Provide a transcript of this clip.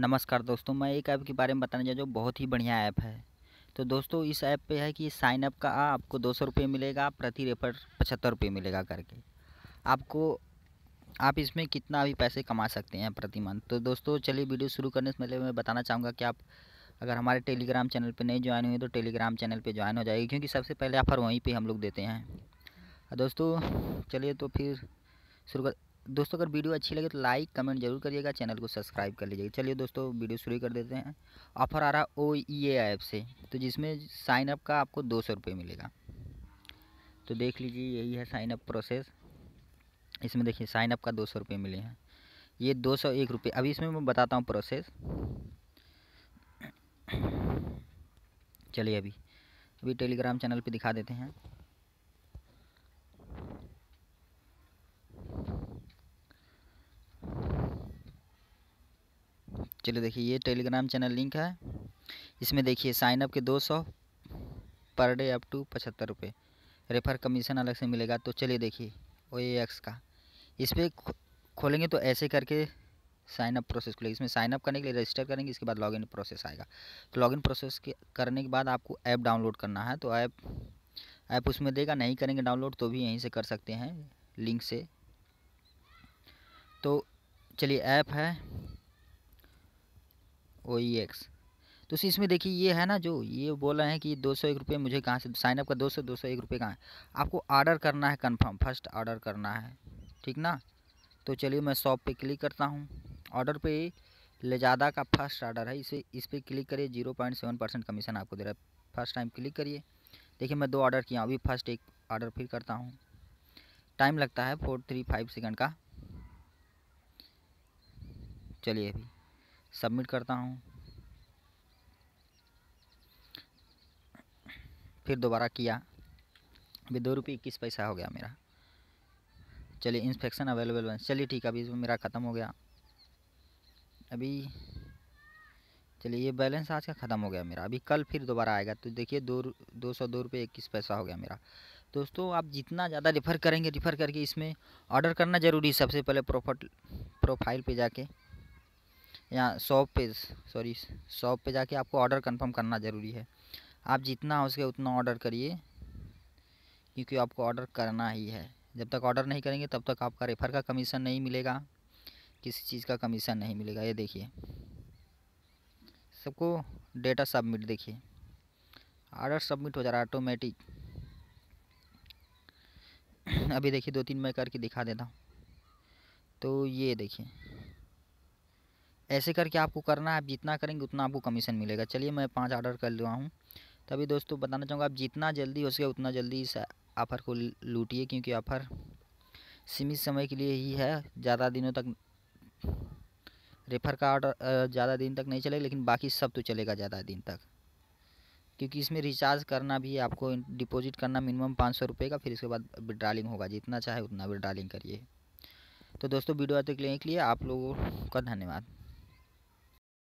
नमस्कार दोस्तों मैं एक ऐप के बारे में बताने जा जो बहुत ही बढ़िया ऐप है तो दोस्तों इस ऐप पे है कि साइनअप का आपको दो सौ रुपये मिलेगा प्रति रेफर पचहत्तर रुपये मिलेगा करके आपको आप इसमें कितना भी पैसे कमा सकते हैं प्रति मंथ तो दोस्तों चलिए वीडियो शुरू करने से पहले मैं बताना चाहूँगा कि आप अगर हमारे टेलीग्राम चैनल पर नहीं ज्वाइन हुए तो टेलीग्राम चैनल पर ज्वाइन हो जाएगी क्योंकि सबसे पहले ऑफर वहीं पर हम लोग देते हैं दोस्तों चलिए तो फिर शुरू कर दोस्तों अगर वीडियो अच्छी लगे तो लाइक कमेंट जरूर करिएगा चैनल को सब्सक्राइब कर लीजिएगा चलिए दोस्तों वीडियो शुरू कर देते हैं ऑफर आ रहा ओ ई ए ऐप से तो जिसमें साइनअप का आपको दो सौ रुपये मिलेगा तो देख लीजिए यही है साइन अप प्रोसेस इसमें देखिए साइनअप का दो सौ रुपये मिले हैं ये दो सौ एक रुपये अभी इसमें मैं बताता हूँ प्रोसेस चलिए अभी अभी टेलीग्राम चैनल पर दिखा देते हैं चलिए देखिए ये टेलीग्राम चैनल लिंक है इसमें देखिए साइनअप के दो सौ पर डे अप टू पचहत्तर रुपये रेफर कमीशन अलग से मिलेगा तो चलिए देखिए ओ एक्स का इस पर खोलेंगे तो ऐसे करके साइनअप प्रोसेस खुलेगी इसमें साइनअप करने के लिए रजिस्टर करेंगे इसके बाद लॉगिन प्रोसेस आएगा तो लॉगिन प्रोसेस करने के बाद आपको ऐप डाउनलोड करना है तो ऐप ऐप उसमें देगा नहीं करेंगे डाउनलोड तो भी यहीं से कर सकते हैं लिंक से तो चलिए ऐप है ओ ई एक्स तो सी इसमें देखिए ये है ना जो ये बोल रहे हैं कि दो सौ एक रुपये मुझे कहाँ से साइनअप का दो सौ दो सौ एक रुपये कहाँ है आपको ऑर्डर करना है कंफर्म फर्स्ट ऑर्डर करना है ठीक ना तो चलिए मैं शॉप पे क्लिक करता हूँ ऑर्डर पे लेजादा का फर्स्ट आर्डर है इसे इस पर क्लिक करिए zero point seven percent commission आपको दे रहा है फर्स्ट टाइम क्लिक करिए देखिए मैं दो ऑर्डर किया अभी फर्स्ट एक ऑर्डर फिर करता हूँ टाइम लगता है फोर थ्री फाइव सेकेंड का चलिए अभी सबमिट करता हूँ फिर दोबारा किया अभी दो रुपये इक्कीस पैसा हो गया मेरा चलिए इंस्पेक्शन अवेलेबल है चलिए ठीक है अभी इसमें मेरा ख़त्म हो गया अभी चलिए ये बैलेंस आज का ख़त्म हो गया मेरा अभी कल फिर दोबारा आएगा तो देखिए दो दो सौ दो रुपये इक्कीस पैसा हो गया मेरा दोस्तों आप जितना ज़्यादा रिफ़र करेंगे रिफ़र करके इसमें ऑर्डर करना ज़रूरी है सबसे पहले प्रोफट प्रोफाइल पर जाके या शॉप पे सॉरी शॉप पे जाके आपको ऑर्डर कंफर्म करना ज़रूरी है आप जितना हो सके उतना ऑर्डर करिए क्योंकि आपको ऑर्डर करना ही है जब तक ऑर्डर नहीं करेंगे तब तक आपका रेफ़र का कमीशन नहीं मिलेगा किसी चीज़ का कमीशन नहीं मिलेगा ये देखिए सबको डेटा सबमिट देखिए ऑर्डर सबमिट हो जा रहा है ऑटोमेटिक अभी देखिए दो तीन मैं करके दिखा देता हूँ तो ये देखिए ऐसे करके आपको करना है आप जितना करेंगे उतना आपको कमीशन मिलेगा चलिए मैं पाँच ऑर्डर कर लुआ हूँ तभी दोस्तों बताना चाहूँगा आप जितना जल्दी हो सके उतना जल्दी इस ऑफ़र को लूटिए क्योंकि ऑफ़र सीमित समय के लिए ही है ज़्यादा दिनों तक रेफर का ऑर्डर ज़्यादा दिन तक नहीं चलेगा लेकिन बाकी सब तो चलेगा ज़्यादा दिन तक क्योंकि इसमें रिचार्ज करना भी आपको डिपॉजिट करना मिनिमम पाँच सौ रुपये का फिर इसके बाद विड्रॉलिंग होगा जितना चाहे उतना विड्रॉलिंग करिए तो दोस्तों वीडियो आते के लिए आप लोगों का धन्यवाद